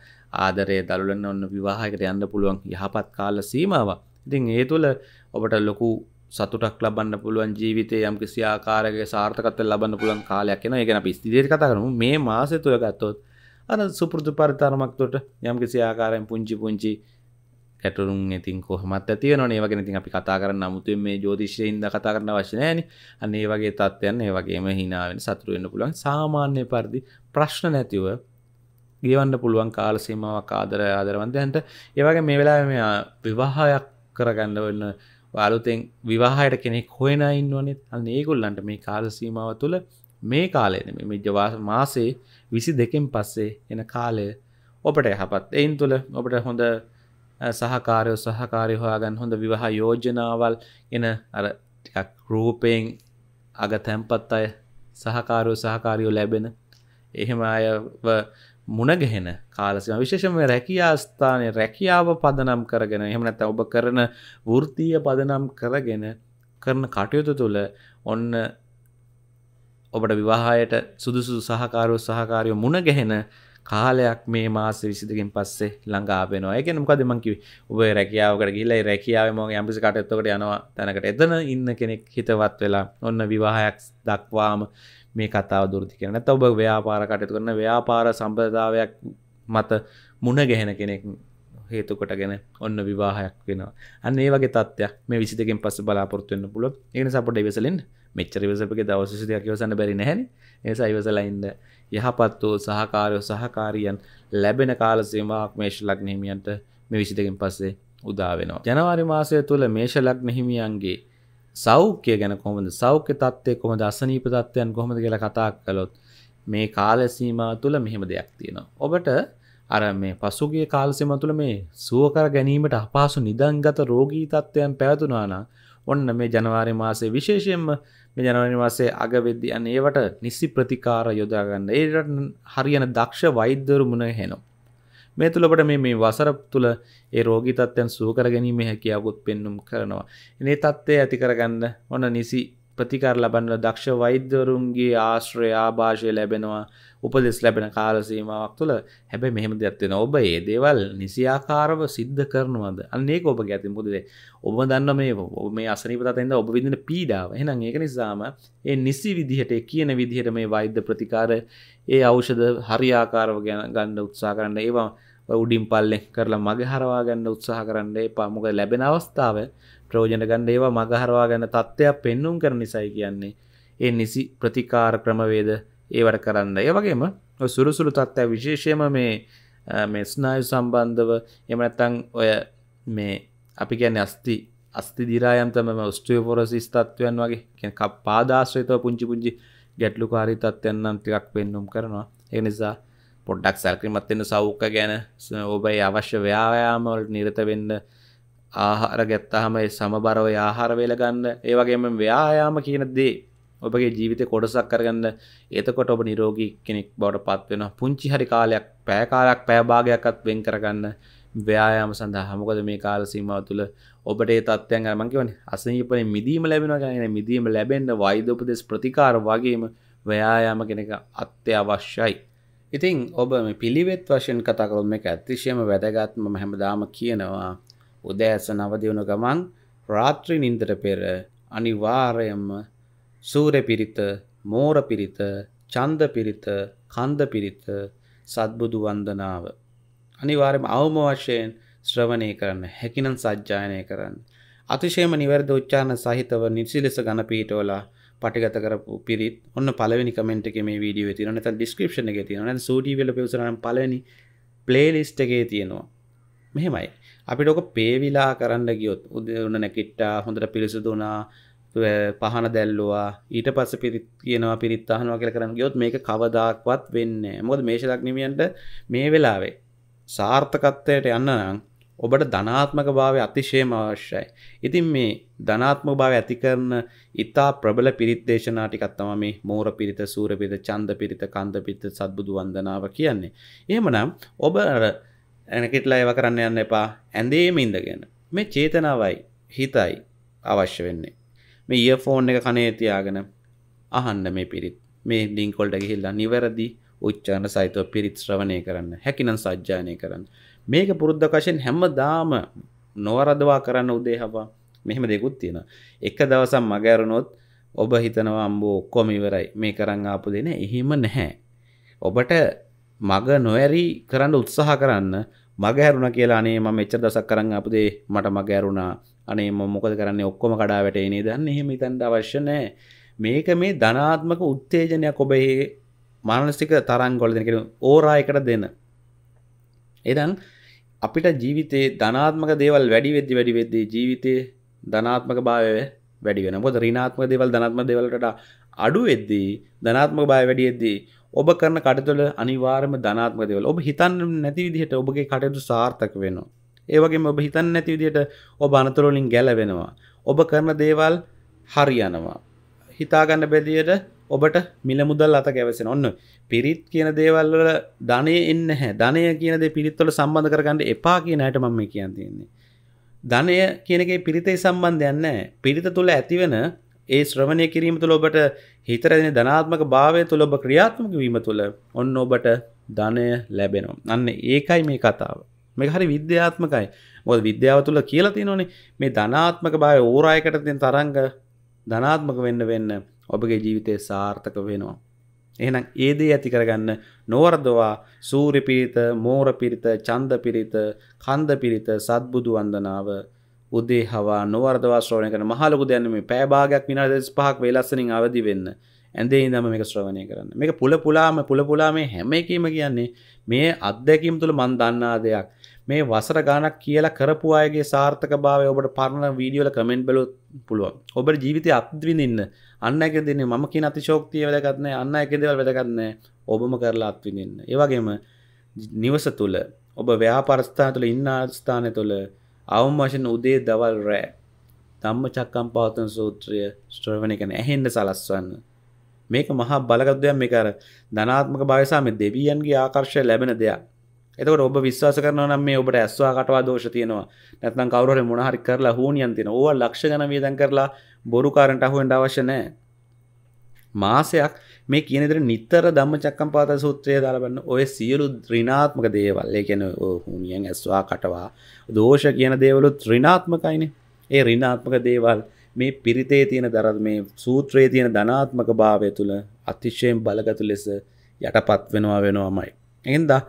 ආදරය දරුලන්න ඔන්න විවාහකට යන්න පුළුවන් යහපත් කාල සීමාවක් ඉතින් ඒ තුළ ඔබට ලොකු සතුටක් ලබන්න පුළුවන් ජීවිතය යම් කිසි ආකාරක සාර්ථකත ලබන්න පුළන් කාලයක් එන ගැන පිස්තිදයට කතාරනු මේ මාසය තුළ ගත්තොත් අන සුපෘදු පරිතාරමක් තොට යම් කිසි ආකාරයෙන් පුංචි පුංචි ඇටරුම් ඉතින් කොහමත් ඇතිය නඒවගෙන ඉතින් අපි කතා කරන්න මුතුව මේ ජෝතිශයන්ද කතා කරන්න වශනයන අන්නේ වගේ තත්වයන් ඒ වගේම හිනාවෙන සතුරුවෙන්න්න පුළුවන් සාමාන්‍ය පරිදි ප්‍රශ්න නැතිව ගේවන්න පුළුවන් කාලසීමාවක් ආදර ආදරවන්තයන්ට ඒවගේ මේ වෙලා මෙ විවාහයක් කරගන්න වෙන්න අලුතෙන් විවාහයට කෙනෙක් හොයන ඉන්නවනෙත් අන්න ඒගොල්ලන්ට මේ කාලසීමාව තුළ මේ කාලයන මෙජවාස මාසේ විසි දෙකින් පස්සේ එන කාලය ඔපට යහපත් එයින් තුළ ඔබට හොඳ සහකාරයෝ සහකාරය හොයාගන්න හොඳ විවාහ යෝජනාවල් එන අර රූපයෙන් අග තැන්පත් අය සහකාරයෝ සහකාරයෝ ලැබෙන එහෙම අයව මුණගහෙන කාලසිම විශේෂම රැකියාස්ථානය රැකියාව පදනම් කරගෙන එහෙමනැත ඔබ කරන වෘතිය පදනම් කරගෙන කරන කටයුතු තුළ ඔන්න ඔබට විවාහයට සුදුසු සහකාරු සහකාරයෝ මුණගැහෙන කාලයක් මේ මාස විසිදකින් පස්සේ ළඟාපෙනවා එක නොකද මංකිව ඔබ රැකියාවකට ගිල්ලයි රැකියාව මගේ අම්පිසි කටත්තකට යනවා තැනකට එතන ඉන්න කෙනෙක් හිතවත් වෙලා ඔන්න විවාහයක් දක්වාම මේ කතාව දුරදි කරන ඔබ ව්‍යාපාර කටයතු කරන ව්‍යාපාර සම්ප්‍රදාවයක් මත මුණ ගැහෙන කෙනෙක් හේතුකොටගෙන ඔන්න විවාහයක් වෙනවා අන්න ඒ වගේ තත්ත්යක් මේ විසිදකින් පස්ස බලාපොරත්තුවන්න පුල එන සපට ඉවසලින් මෙච්චර විසපගේ දවසසිදයක් යවසන්න බැරි නැහැ ඒ සයිවසලයින්ද යහපත් වූ සහකාරයෝ සහකාරියන් ලැබෙන කාල සීමාවක් මේෂ ලග්න හිමියන්ට මේ 22කින් පස්සේ උදා වෙනවා. ජනවාරි මාසය තුල මේෂ ලග්න හිමියන්ගේ සෞඛ්‍ය ගැන කොහොමද සෞඛ්‍ය තත්ත්වය කොහොමද අසනීප තත්ත්වයන් කොහොමද කියලා කතා කළොත් මේ කාල සීමාව තුල මෙහෙම දෙයක් තියෙනවා. ඔබට අර මේ පසුගිය කාලසීම තුළ මේ සුවකර ගැනීමට අපහසු නිදන්ගත රෝගී තත්ත්වයන් පැවතුනාන ඔන්න මේ ජනවාරි මාසේ විශේෂයෙන්ම මේ ජනවනි මාසේ අග වෙද්දි අන්න ඒවට නිසි ප්‍රතිකාර යොදා ගන්න. ඒකට හරියන දක්ෂ වෛද්‍යවරු මුණ ගැහෙනවා. මේ තුල අපට මේ මේ වසර තුල ඒ රෝගී තත්ත්වයන් සුව කර ගැනීමේ හැකියාවකුත් පෙන්눔 කරනවා. ඉතින් මේ தත්ත්වය ඇති කරගන්න ඔන්න නිසි ප්‍රතිකාර ලබන්න දක්ෂ වෛද්‍යවරුන්ගේ ආශ්‍රය ආභාෂය ලැබෙනවා උපදෙස් ලැබෙන කාලසීමාවක් තුළ හැබැ මෙහෙම දෙයක්ත්වෙන ඔබ ඒ දේවල් නිසියාකාරව සිද්ධ කරනවද අන්නේ ඔබ ගැති පුදේ ඔබ දන්න මේ මේ අසනීපතතෙන්ද ඔබ විදින පීඩාව එනම් ඒක නිසාම ඒ නිසි විදිහට කියන විදිහට මේ වෛද්‍ය ප්‍රතිකාර ඒ අවෂද හරියාකාරව ගැන ගණ්ඩ උත්සා කරන්න ඒවා උඩින් පල්ලෙ කරලා මගේ හරවා ගන්න උත්සාහ කරන්න එපා මොක ලැබෙන අවස්ථාව ප්‍රෝජන ගන්න ඒවා මගහරවා ගැන තත්ත්වයක් පෙන්නුම් කර නිසයි කියන්නේ ඒ නිසි ප්‍රතිකාර ක්‍රමවේද ඒවට කරන්න ඒ වගේම සුරුසුරු තත්ත්වය විශේෂයම මේ මේ ස්නායු සම්බන්ධව එමනැත්තං ඔය මේ අපි කියන්නේ අස්ති අස්ති දිරායන්තම ස්ට්‍රියපොරසිස් තත්ත්වයන් වගේ කප් පාදාශ්‍රයතව පුංචි පුංචි ගැටලු කාරි තත්වයන් නම් ටිකක් පෙන්නුම් කරනවා ඒ නිසා පොඩ්ඩක් සැල්කිමත්වෙන්න සෞඛ්‍ය ගැන ඔබයි අවශ්‍ය ව්‍යයාමවලට නිරත වෙන්න ආහාර ගැත්තහම සමබරව ආහාර වේලගන්න ඒවගේම ව්‍යයාම කියන දේ ඔබගේ ජීවිත කොඩසක් කරගන්න එතකොට ඔබ නිරෝගී කෙනෙක් බවට පත්වෙන පුංචි හරි කාලයක් පෑකාලයක් පෑභාගයක්ත් වෙන් කරගන්න ව්‍යයාම සඳහා මොකද මේ කාල සීමාව තුළ ඔබට තත්වයන් අරමකිවන අසහිපන මිදීම ලැබෙන ගැන මිදීම ලැබෙන්න්න වෛදෝපදෙස් ප්‍රතිකාර වගේම ව්‍යයාම කෙනෙක අත්‍යවශ්‍යයි ඉතිං ඔබ පිළිවෙත් වශයෙන් කතාකරුම එක ඇතිශයම වැදගත්ම හැමදාම කියනවා උදෑසන අවදි වුණ ගමන් රාත්‍රී නින්දට පෙර අනිවාර්යයෙන්ම සූර්ය පිරිත, මෝර පිරිත, ඡන්ද පිරිත, කන්ද පිරිත, සත්බුදු වන්දනාව අනිවාර්යයෙන්ම අවම වශයෙන් ශ්‍රවණය කරන්න, හැකිනම් සජ්ජායනය කරන්න. අතිශයම නිවැරදි උච්චාරණ සහිතව නිසිලස ඝන පිටවලා පටිගත කරපු පිරිත් ඔන්න පළවෙනි කමෙන්ට් එකේ මේ වීඩියෝ එකේ තියෙනවා නැත්නම් ඩිස්ක්‍රිප්ෂන් එකේ තියෙනවා නැත්නම් සූටි වල පෙවසනනම් පළවෙනි ප්ලේලිස්ට් එකේ තියෙනවා මෙහෙමයි අපිට ඕක පේවිලා කරන්න ගියොත් උදන්න නැකිට්ටා හොඳට පිරිසුදුනා පහන දැල්ලවා ඊට පස්ස පිරිත් කියනවා පිරිත්තාහනවා කියල කරන්න ගියොත් මේක කවදාක්වත් වෙන්න මොද මේශලක්නිමියන්ට මේ වෙලාවේ සාර්ථකත්වයට යන්න නම් ඔබට ධනාත්මක භාව අතිශයම අවශ්‍යයි. ඉතින් මේ ධනාත්ම භාව ඇති කරන ඉතා ප්‍රබල පිරිත් දේශනා ටිකක් තමයි මේ මෝර පිරිත, සූර පිරිත, ඡන්ද පිරිත, කන්ද පිරිත, සත්බුදු වන්දනාව කියන්නේ. එහෙමනම් ඔබ ඇනකිටලා ඒව කරන්න යන්න එපා ඇඳේම ඉඳගෙන මේ චේතනාවයි හිතයි අවශ්‍ය වෙන්නේ මේ ඒ ෆෝන් එක කනේතියාගෙන අහන්න මේ පිරිත් මේ ඩිංකොල්ට ගිහිල්ලා නිවැරදි උච්චාන සහිතව පිරිත් ශ්‍රවණය කරන්න හැකිනම් සජ්ජානය කරන්න මේක පුරුද්ධකශයෙන් හැම දාම නොවරදවා කරන්න උදේහවා මෙහෙම දෙකුත් තියෙන එක දවසම් මගෑරුණොත් ඔබ හිතනවා අම්බෝ ඔක්කොම ඉවරයි මේ කරන්න ආපු දෙන එහෙම නැහැ ඔබට මග නොවැරී කරන්න උත්සාහ කරන්න මගහැරුණ කියලා අනේ මම මෙච්චර දසක් කරන් ආපු දේ මට මගහැරුණා අනේ මම මොකද කරන්නේ ඔක්කොම කඩා වැටේනේ දන්නේ එහෙම හිතන්න අවශ්‍ය නැහැ මේක මේ ධනාත්මක උත්තේජනයක් ඔබේ මානසික තරංගවල දෙන කියන ඕරා එකට දෙන එහෙනම් අපිට ජීවිතේ ධනාත්මක දේවල් වැඩි වෙද්දි වැඩි වෙද්දි ජීවිතේ ධනාත්මක භාවය වැඩි වෙනවා. මොකද ඍණාත්මක දේවල් ධනාත්මක දේවල් වලට අඩු වෙද්දී ධනාත්මක භාවය වැඩි වෙද්දී ඔබ කරන කටතුල අනිවාර්ම ධනාත්මකදවල ඔබ හිතන්න නැති විදිහට ඔබගේ කටයුතු සාර්ථක වෙනවා. ඒවගේ ඔබ හිතන්න නැති විදිහට ඔබ අනතුරලින් ගැලවෙනවා. ඔබ කරන දේවල් හරියනවා. හිතාගන්න බැදියට ඔබට මිල මුදල් අත ගැවසෙන ඔන්න පිරිත් කියන දේවල්වල ධනය එන්න හැ ධනය කියනද පිරිත්වල සම්බන්ධ කරගන්නට එපා කියනයට මම කියන් තියන්නේ. ධනය කියනගේ පිරිතේ සම්බන්ධයන්න පිරිත තුළ ඇතිවෙන ඒ ශ්‍රවණය කිරීම තුළ ඔබට හිතරදින ධනාත්මක භාවය තුළ ඔබ ක්‍රියාත්මක වීම තුළ ඔන්න ඔබට ධනය ලැබෙනවා. අන්න ඒකයි මේ කතාව. මේක හරි විද්‍යාත්මකයි. මොකද විද්‍යාව තුළ කියලා තියෙනෝනේ මේ ධනාත්මක භාවය ඕරායකට තියෙන තරංග ධනාත්මක වෙන්න වෙන්න ඔබගේ ජීවිතය සාර්ථක වෙනවා. එහෙනම් ඒ දේ ඇති කරගන්න නොවර්ධවා සූර්ය පිරිත, මෝර පිරිත, චන්ද පිරිත, කන්ද පිරිත, සත්බුදු වන්දනාව උදේ හවා නොවර්දවා ශ්‍රවණය කරන මහලකු දැනම පෑභාගයක් විනාඩි 25ක් වේලස්සනින් අවදි වෙන්න ඇඳේ ඉඳම මේක ශ්‍රවණය කරන්න මේක පුල පුලාම පුල පුලා මේ හැම එකීම කියන්නේ මේ අත්දැකීම් තුළ මන් දන්නා දෙයක් මේ වසර ගානක් කියලා කරපු අයගේ සාර්ථක භාවය ඔබට පරණ වීඩියෝල කමෙන්ට් බලොත් පුළුවන් ඔබට ජීවිතය අත්විඳින්න අන්න එක දෙන්නේ මම කියන අතිශෝක්තිය වැදගත් නැහැ අන්න එක දේවල් වැදගත් නැහැ ඔබම කරලා අත්විඳින්න ඒ වගේම නිවස තුළ ඔබ ව්‍යාපාර ස්ථාන තුළ ඉන්න ස්ථානය තුළ අවම වශයෙන් උදේ දවල් රෑ තම්ම චක්කම් පවතන සූත්‍රය ශ්‍රවණය කන ඇහෙන්ට සලස්වන්න මේක මහා බලගත්දයක් මේ කර ධනාත්මක භාවිසාම දෙවියන්ගේ ආකර්ශය ලැබෙන දෙයක් එතකට ඔබ විශ්වාස කරන නම් මේ ඔබට ඇස්වා කටවා දෝෂ තියෙනවා නැත්නම් කවුරුහරි මොන හරි කරලා හෝනියන් තියෙන ඕවා ලක්ෂ ගණන් වියදම් කරලා බොරු කාරන්ට අහුවෙන්න අවශ්‍ය නැහැ මාසයක් මේ කියනෙදර නිතර දම්ම චක්කම්පාත සූත්‍රය දාලබන්න ඔය සියලු ත්‍රිනාත්මක දේවල් එකැන හුනියෙන් ඇස්වා කටවා දෝෂ කියන දේවලු ත්‍රිනාත්මකයින ඒ රිනාත්මක දේවල් මේ පිරිතේ තියෙන දරත් මේ සූත්‍රයේ තියෙන ධනාත්මක භාවය තුළ අතිශයෙන් බලගතු ලෙස යටපත් වෙනවා වෙනවාමයි. එහින්දා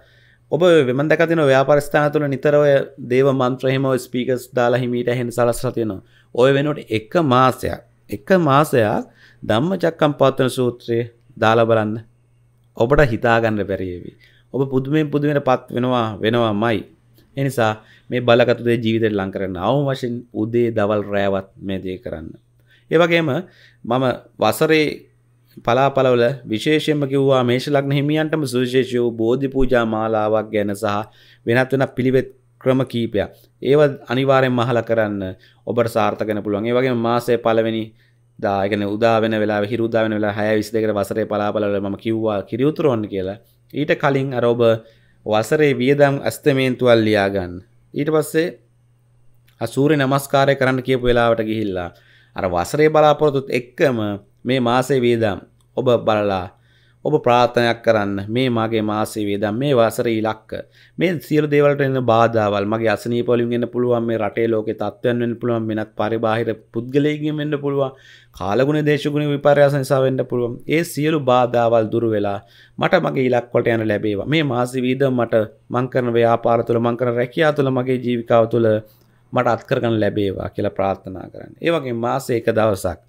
ඔබ වෙමදකතින ව්‍යාපරස්ථාන තුළ නිතරව දේව මන්ත්‍රහෙම ස්පීකස් දාලා හිමීට හෙන් සලස්රතියනවා ඔය වෙනට එක මාසයක් එක මාසයක් ධම්ම චක්කම් පාත්තන සූත්‍රයේ දාලා බලන්න ඔබට හිතාගන්න පැරේවි ඔබ පුදුමෙන් පුදුමෙන පත් වෙනවා වෙනවා මයි එනිසා මේ බලකතුදේ ජීවිතයට ලං කරන්න අවම වශයෙන් උදේ දවල් රෑවත් මේ දේ කරන්න ඒවගේම මම වසරේ පලාපලවල විශේෂයෙන්ම කිව්වා මේෂ ලග්න හිමියන්ටම සුවිශේෂ වූ බෝධි පූජා මාලාවක් ගැන සහ වෙනත් වෙනත් පිළිවෙත් ක්‍රම කීපයක් ඒව අනිවාර්යෙන් මහල කරන්න ඔබට සාර්ථකන පුළුවන් ඒ වගේ මාසය පළවෙනි දාගෙන උදාවෙන වෙලා හිරුදාවෙන වෙලා හැය විසි දෙකට වසරේ පලාපලල ම කිව්වා කිරියුතුරොන් කියලා ඊට කලින් අරෝබ වසරේ වියදම් ඇස්තමේන්තුවල් ලියාගන්න ඊට පස්සේ අසූරය නමස්කාරය කරන්න කියපු වෙලාවට ගිහිල්ලා අර වසරේ බලාපොරොතුත් එක්කම මේ මාසේ වේදම් ඔබ බලලා ඔබ ප්‍රාථනයක් කරන්න මේ මගේ මාසේ වේදම් මේ වසර ඉලක්ක මේ සියලු දේවලට එන බාධාවල් මගේ අසනීපවලින් එන්න පුළුවන් මේ රටේ ලෝකේ තත්ත්වයන් වෙන්න පුළුවන් වෙනත් පරිබාහිර පුද්ගලයෙක්ගෙන් වෙන්න පුළුවන් කාලගුණ දේශගුණ විපර්යාස නිසා වෙන්න පුළුවන් ඒ සියලු බාධාවල් දුර වෙලා මට මගේ ඉලක්කවලට යන ලැබේවා මේ මාසේ වේදම් මට මං කරන ව්‍යාපාර තුළ මං කරන රැකියාව තුළ මගේ ජීවිතාව තුළ මට අත්කරගන්න ලැබේවා කියලා ප්‍රාර්ථනා කරන්න. ඒ වගේ මාසේ එක දවසක්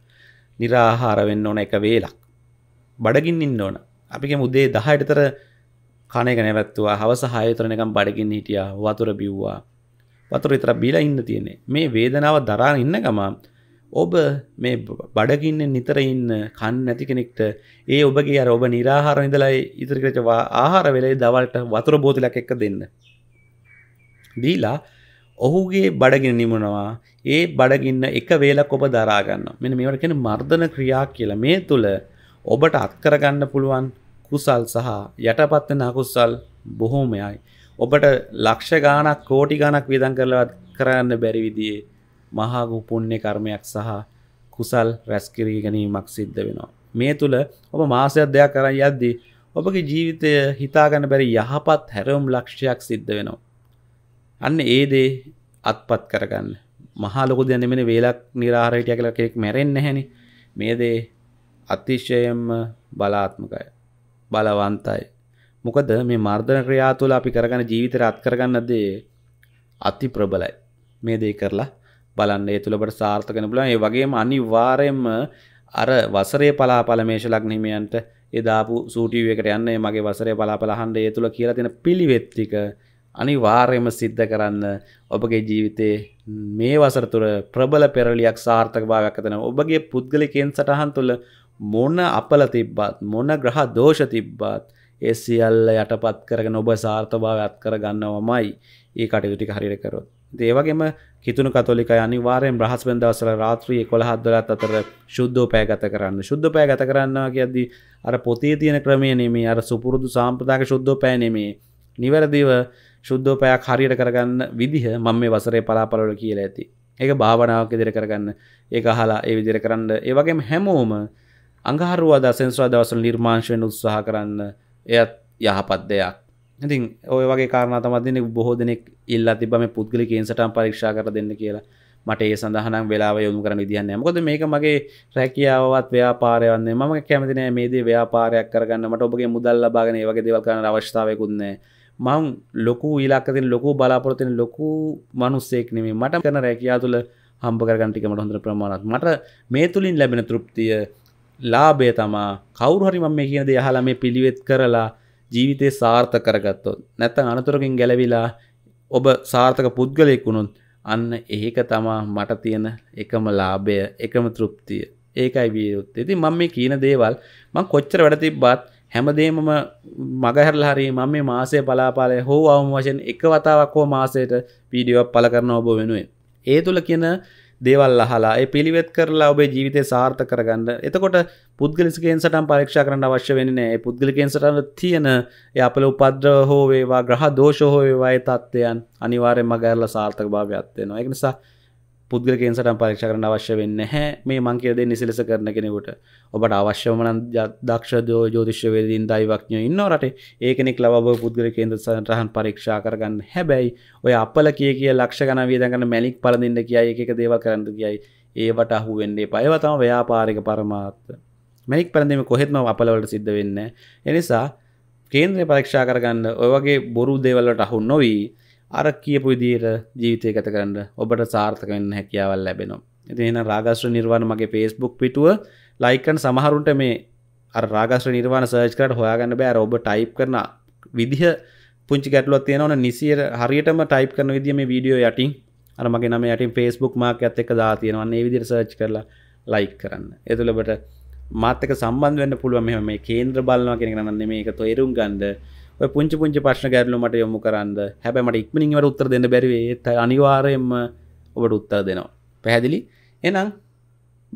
निराහාර වෙන්න ඕන එක වේලක් බඩගින් ඉන්න ඕන අපික මුදේ දහයටතර කණයක නැවැත්තුවා හවස හයතරනකම් බඩගින් හිටියා වතුර බිව්වා වතුර විතර බිලා ඉන්න තියෙන්නේ මේ වේදනාව දරා ඉන්න ගම ඔබ මේ බඩගින්න නිතර ඉන්න කන්න නැති කෙනෙක්ට ඒ ඔබගේ අර ඔබ නිරාහාර නිදලා ඉතිරිකරචවා ආහාර වෙලේ දවල්ට වතුර බෝතිලක් එක්ක දෙන්න දීලා ඔහුගේ බඩගෙන නිමුණවා ඒ බඩගින්න එක වේලක් ඔබ දරාගන්න මෙන මේවට කෙන මර්ධන ක්‍රියා කියලා මේ තුළ ඔබට අත්කරගන්න පුළුවන් කුසල් සහ යටපත්වෙන අකුස්සල් බොහෝමයයි. ඔබට ලක්ෂ ගානක් කෝටි ගණක් වියදන් කරලවත් කරන්න බැරි විදියේ මහාගු පුණ්‍ය කර්මයක් සහ කුසල් රැස්කිරී ගැනීමක් සිද්ධ වෙනවා. මේ තුළ ඔබ මාසයක් දෙයක් කරන්න යද්දී ඔබගේ ජීවිතය හිතාගන්න බැරි යහපත් හැරවුම් ලක්ෂයක් සිද්ධ වෙනවා. අන්න ඒ දේ අත්පත් කරගන්න මහාලොකු දැනමෙන වේලක් නිරාරයට කියල කෙක් මැරෙන් හැනි මේ දේ අතිශයෙන්ම බලාත්මකයි. බලවන්තයි. මොකද මේ මර්ධන ක්‍රියා තුළ අපි කරගන්න ජීවිතේ රත් කරගන්න දේ අති ප්‍රබලයි. මේ දේ කරලා බලන්න ඒ තුළ ඔබට සාර්ථක වෙන්න පුළුවන්. ඒ වගේම අනිවාර්යයෙන්ම අර වසරේ පලාපල මේෂ ලග්න හිමියන්ට ඒ දාපු සූටිව් එකට යන්නේ මගේ වසරේ පලාපල අහන්න ඒ තුළ කියලා තියෙන පිළිවෙත් ටික අනිවාර්යයෙන්ම සිද්ධ කරන්න ඔබගේ ජීවිතේ මේ වසර තුළ ප්‍රබල පෙරලියක් සාර්ථකභාවයක් ඇතිවෙනවා. ඔබගේ පුද්ගලිකයෙන් සටහන් තුළ මොන අපල තිබ්බත් මොන ග්‍රහ දෝෂ තිබ්බත් ඒ සියල්ල යටපත් කරගෙන ඔබ සාර්ථභාවයත් කර ගන්නවමයි ඒ කටයුතුටික හරිර කරොත්. ඒවගේම කිතුන කතොලික අනිවාරයෙන් බ්‍රහස්පෙන් දවසල රාත්‍රී කොළහත්දලත් අතර ශුද්ධෝ පෑගත කරන්න ශුද්ධ පෑගත කරන්න කියද්දි අර පොතේ තියෙන ක්‍රමය නෙමේ අර සුපුරුදු සාම්ප්‍රදාක ශුද්ධෝ පෑනෙමේ නිවැරදිව ශුද්ධෝ පෑයක් හරියට කරගන්න විදිහ මම මේ වසරේ පලාපලට කියලා ඇති. ඒක භාවනාවක් ඉදිර කරගන්න ඒ අහලා ඒ විදිර කරන්න ඒවගේම හැමෝම අඟහරුවාදා සෙන්ස්‍රා දවසල නිර්මාංශයෙන් උත්සාහ කරන්න එයත් යහපත් දෙයක් ඉතින් ඔය වගේ කාරණ තමදන බොහෝ දෙනෙක් ඉල්ලා තිබම පුද්ගලි කේන්සටම් පරීක්ෂා කර දෙන්න කියලා මට ඒ සඳහනම් වෙලා යොමු කරන විදිහන්න මොකද මේක මගේ රැකියාවත් ව්‍යාපාරයවන්නේ ම කැමතිනෑ මේදේ ව්‍යාපාරයක් කරගන්න මට ඔබගේ මුදල් ලබාගෙන වගේ දෙවල්කන අවශ්ථාවයකුන්නේ මං ලොකු ඉලක්කතින් ලොකු බලාපොරතින් ලොකු මනුස්සෙක් නෙමේ මට කරන රැකයා තුළ හම්බ කරගන්ටික මට හොඳ ප්‍රමාණත් මට මේ තුළින් ලැබෙන තෘප්තිය ලාභය තමා කවරුහරි මම මේ කියන දේ අහලා මේ පිළිවෙත් කරලා ජීවිතේ සාර්ථක කරගත්තොත් නැත්නම් අනතුරකින් ගැලවිලා ඔබ සාර්ථක පුද්ගලයෙක් වුණොත් අන්න ඒක තමා මට තියෙන එකම ලාභය එකම තෘප්තිය ඒකයි විය යුත්තේ. ඉතින් මම මේ කියන දේවල් මම කොච්චර වැඩ තිබ්බත් හැමදේම මගහැරලා හරි මම මේ මාසයේ බලාපළය හෝ අවම වශයෙන් එක වතාවක් හෝ මාසයට වීඩියෝවක් පළ කරන ඔබ වෙනුවෙන්. ඒ තුල කියන දේවල් අහලා ඒ පිළිවෙත් කරලා ඔබේ ජීවිතය සාර්ථ කරගන්න එතකොට පුද්ගලිකෙන් සටන් පරීක්ෂ කරන්න අවශ්‍ය වෙන්නේ පුද්ගලිකෙන් සටන තියෙන අපල උපද්‍ර හෝ වේවා ග්‍රහ දෝෂ හෝ වේවාය තත්ත්වයන් අනිවාරෙන් මගැරල සාර්ථක භාවයක්ත්වයෙනවා එනිසා පුද්ගල කෙන්සට පරීක්ෂ කරන අවශ්‍ය වෙන්න හැ මේ මංකයද නිසිලෙස කරන කෙනෙකුට ඔබට අවශ්‍යමන දක්ෂ දෝ ජෝතිශ්‍යවේදීන් දයිවක්ඥ ඉන්න රට ඒකනෙක් ලබ පුද්ගල කේන්ද සටහන් පරීක්ෂා කරගන්න හැබැයි ඔය අපල කිය කිය ලක්ෂ ගන වියදගන්න මැලික් පලඳින්න කියයි එක දේව කරන්න කියයි ඒවට අහු වෙන්නේ පයවතම ව්‍යාපාරික පරමාත්ත මැනික් පරඳීම කොහෙත්ම අපලවලට සිද්ධ වෙන්න එනිසා කේන්ද්‍ර පරීක්ෂා කරගන්න ඔයවගේ බොරු දේවල්ලට අහු නොවී අර කියපු දීර ජීවිතය ගත කරන්න ඔබට සාර්ථකන්න හැකියාවල් ලැබෙනවා එතින රාගශ්‍ර නිර්වාණ මගේ පේස්බුක් පිටුව ලයිකන් සමහරුන්ට මේ රාගශ්‍ර නිර්වාණ සර්ච් කරට හොයාගන්න බෑ ඔබ ටයිප් කරන විදිහ පුංචි ගැටලොත් තියෙන ඕන නිසිර හරියටම ටයිප් කරන විදිම මේ වීඩියෝ යටින් අර මගේ නම යටින් ෆේස්බුක් මාක ඇත් එක දා තියෙනවන්නේ ඒ විදිර සර්ච් කරලා ලයික් කරන්න එතුළබට මාතක සම්බන්ධ වන්න පුළුවන් මෙම මේ කේන්ද්‍ර බලනවා කෙනෙ නන්න මේක තොේරුම් ගන්ඩ පුංචි පුංචි ප්‍රශ්න ගැරලුමට යොමු කරන්න හැබැමට ඉක්මනින්වට උත්තර දෙන්න බැරිවේත අනිවාරයෙන්ම ඔබට උත්තර දෙනවා. පැහැදිලි එනම්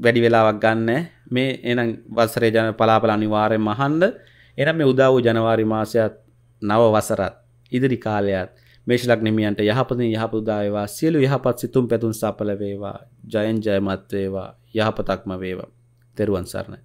වැඩි වෙලාවක් ගන්න මේ එනම් වසරේ ජන පලාපල අනිවාරය මහන්ඩ එනම් මේ උදා වූ ජනවාරි මාසයත් නව වසරත් ඉදිරි කාලයත් මේශලක් නිමියන්ට යහපතින් යහපුදායවා සියලු යහපත් සිතුම් පැතුන් සපල වේවා ජයන් ජයමත්වේවා යහපතක්ම වේවා තෙරුවන් සරණ